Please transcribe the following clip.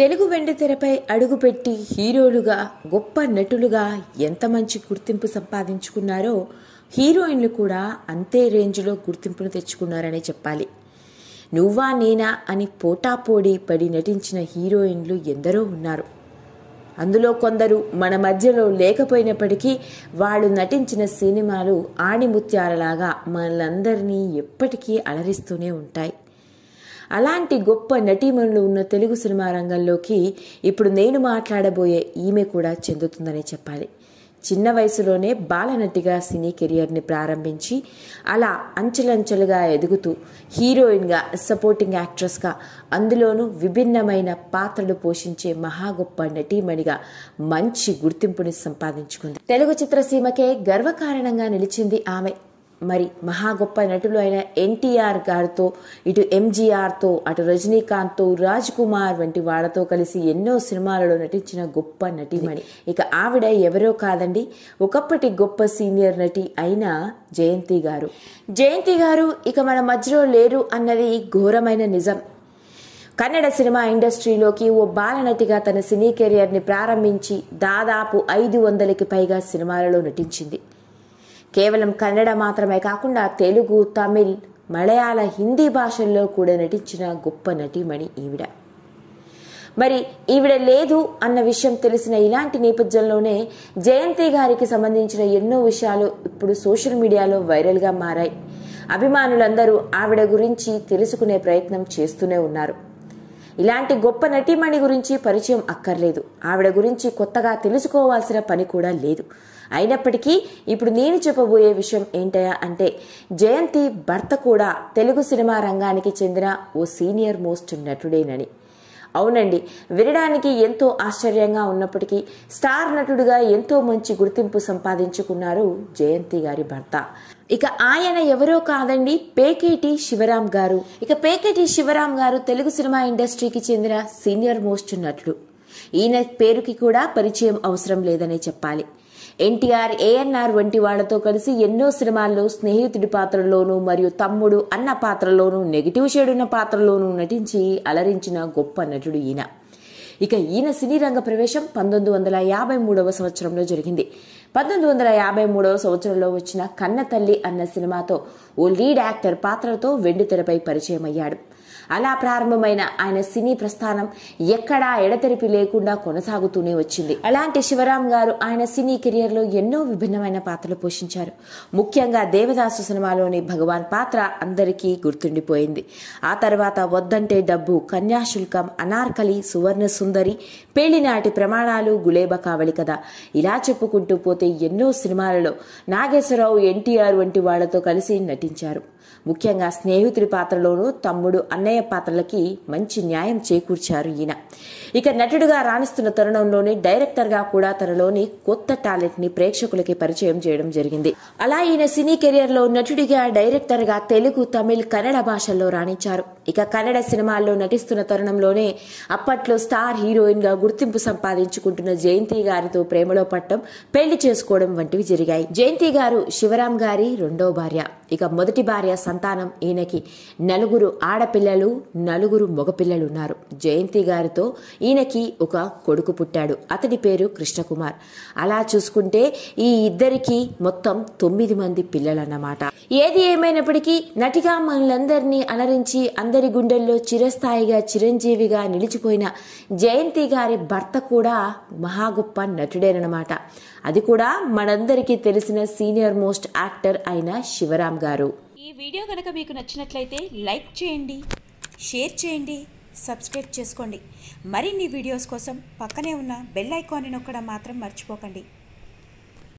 తెలుగు వెండితెరపై అడుగుపెట్టి హీరోలుగా గొప్ప నటులుగా ఎంత మంచి గుర్తింపు సంపాదించుకున్నారో హీరోయిన్లు కూడా అంతే రేంజ్లో గుర్తింపును తెచ్చుకున్నారనే చెప్పాలి నువ్వా నేనా అని పోటాపోడి పడి నటించిన హీరోయిన్లు ఎందరో ఉన్నారు అందులో కొందరు మన మధ్యలో లేకపోయినప్పటికీ వాళ్ళు నటించిన సినిమాలు ఆణిముత్యాలలాగా మనలందరినీ ఎప్పటికీ అలరిస్తూనే ఉంటాయి అలాంటి గొప్ప నటీమణులు ఉన్న తెలుగు సినిమా రంగంలోకి ఇప్పుడు నేను మాట్లాడబోయే ఈమె కూడా చెందుతుందనే చెప్పాలి చిన్న వయసులోనే బాలనటిగా సినీ కెరియర్ని ప్రారంభించి అలా అంచెలంచెలుగా ఎదుగుతూ హీరోయిన్గా సపోర్టింగ్ యాక్ట్రెస్గా అందులోనూ విభిన్నమైన పాత్రలు పోషించే మహా గొప్ప నటీమణిగా మంచి గుర్తింపుని సంపాదించుకుంది తెలుగు చిత్రసీమకే గర్వకారణంగా నిలిచింది ఆమె మరి మహా గొప్ప నటులు అయిన ఎన్టీఆర్ గారితో ఇటు ఎంజీఆర్తో అటు రజనీకాంత్తో రాజ్ కుమార్ వంటి వాళ్ళతో కలిసి ఎన్నో సినిమాలలో నటించిన గొప్ప నటిమణి ఇక ఆవిడ ఎవరో కాదండి ఒకప్పటి గొప్ప సీనియర్ నటి అయిన జయంతి గారు జయంతి గారు ఇక మన మధ్యలో లేరు అన్నది ఘోరమైన నిజం కన్నడ సినిమా ఇండస్ట్రీలోకి ఓ బాలనటిగా తన సినీ కెరియర్ని ప్రారంభించి దాదాపు ఐదు వందలకి పైగా సినిమాలలో నటించింది కేవలం కన్నడ మాత్రమే కాకుండా తెలుగు తమిళ్ మలయాళ హిందీ భాషల్లో కూడా నటించిన గొప్ప నటీమణి ఈవిడ మరి ఈవిడ లేదు అన్న విషయం తెలిసిన ఇలాంటి నేపథ్యంలోనే జయంతి గారికి సంబంధించిన ఎన్నో విషయాలు ఇప్పుడు సోషల్ మీడియాలో వైరల్గా మారాయి అభిమానులందరూ ఆవిడ గురించి తెలుసుకునే ప్రయత్నం చేస్తూనే ఉన్నారు ఇలాంటి గొప్ప నటీమణి గురించి పరిచయం అక్కర్లేదు ఆవిడ గురించి కొత్తగా తెలుసుకోవాల్సిన పని కూడా లేదు అయినప్పటికీ ఇప్పుడు నేను చెప్పబోయే విషయం ఏంటయా అంటే జయంతి భర్త కూడా తెలుగు సినిమా రంగానికి చెందిన ఓ సీనియర్ మోస్ట్ నటుడేనని అవునండి వినడానికి ఎంతో ఆశ్చర్యంగా ఉన్నప్పటికీ స్టార్ నటుడిగా ఎంతో మంచి గుర్తింపు సంపాదించుకున్నారు జయంతి గారి భర్త ఇక ఆయన ఎవరో కాదండి పేకేటి శివరాం గారు ఇక పేకేటి శివరాం గారు తెలుగు సినిమా ఇండస్ట్రీకి చెందిన సీనియర్ మోస్ట్ నటుడు ఈయన పేరుకి కూడా పరిచయం అవసరం లేదనే చెప్పాలి ఎన్టీఆర్ ఏఎన్ఆర్ వంటి వాళ్లతో కలిసి ఎన్నో సినిమాల్లో స్నేహితుడి పాత్రలోనూ మరియు తమ్ముడు అన్న పాత్రలోనూ నెగిటివ్ షేడున్న పాత్రలోనూ నటించి అలరించిన గొప్ప నటుడు ఈయన ఇక ఈయన సినీ రంగ ప్రవేశం పంతొమ్మిది వందల యాభై మూడవ సంవత్సరంలో జరిగింది పంతొమ్మిది వందల యాభై మూడవ సంవత్సరంలో వచ్చిన కన్న తల్లి అన్న సినిమాతో ఓ లీడ్ యాక్టర్ పాత్రతో వెండితెరపై పరిచయం అయ్యాడు అలా ప్రారంభమైన ఆయన సినీ ప్రస్థానం ఎక్కడా ఎడతెరిపి లేకుండా కొనసాగుతూనే వచ్చింది అలాంటి శివరాం గారు ఆయన సినీ కెరియర్లో ఎన్నో విభిన్నమైన పాత్రలు పోషించారు ముఖ్యంగా దేవదాసు సినిమాలోని భగవాన్ పాత్ర అందరికీ గుర్తుండిపోయింది ఆ తర్వాత వద్దంటే డబ్బు కన్యాశుల్కం అనార్కలి సువర్ణ సుందరి పెళ్లినాటి ప్రమాణాలు గులేబ కావలి కదా ఇలా చెప్పుకుంటూ పోతే ఎన్నో సినిమాలలో నాగేశ్వరరావు ఎన్టీఆర్ వంటి వాళ్లతో కలిసి నటించారు ముఖ్యంగా స్నేహితుడి పాత్రలోనూ తమ్ముడు అన్నయ్య పాత్రలకి మంచి న్యాయం చేకూర్చారు ఈయన ఇక నటుడుగా రాణిస్తున్న తరుణంలోనే డైరెక్టర్గా కూడా తనలోని కొత్త టాలెంట్ని ప్రేక్షకులకి పరిచయం చేయడం జరిగింది అలా ఈయన సినీ కెరియర్లో నటుడిగా డైరెక్టర్గా తెలుగు తమిళ్ కన్నడ భాషల్లో రాణించారు ఇక కన్నడ సినిమాల్లో నటిస్తున్న తరుణంలోనే అప్పట్లో స్టార్ హీరోయిన్ గా గుర్తింపు సంపాదించుకుంటున్న జయంతి గారితో ప్రేమలో పట్టడం పెళ్లి చేసుకోవడం వంటివి జరిగాయి జయంతి గారు శివరాం గారి రెండో భార్య ఇక మొదటి భార్య సంతానం ఈయనకి నలుగురు ఆడపిల్లలు నలుగురు మగపిల్లలు ఉన్నారు జయంతి గారితో ఈయనకి ఒక కొడుకు పుట్టాడు అతడి పేరు కృష్ణకుమార్ అలా చూసుకుంటే ఈ ఇద్దరికి మొత్తం తొమ్మిది మంది పిల్లలన్నమాట ఏది ఏమైనప్పటికీ నటిగా మనందరినీ అలరించి అందరి అందరి గుండెల్లో చిరస్థాయిగా చిరంజీవిగా నిలిచిపోయిన జయంతి గారి భర్త కూడా మహా గొప్ప నటుడేనమాట అది కూడా మనందరికీ తెలిసిన సీనియర్ మోస్ట్ యాక్టర్ అయిన శివరాం గారు ఈ వీడియో కనుక మీకు నచ్చినట్లయితే లైక్ చేయండి షేర్ చేయండి సబ్స్క్రైబ్ చేసుకోండి మరిన్ని వీడియోస్ కోసం పక్కనే ఉన్న బెల్ ఐకాన్ని నొక్కడం మాత్రం మర్చిపోకండి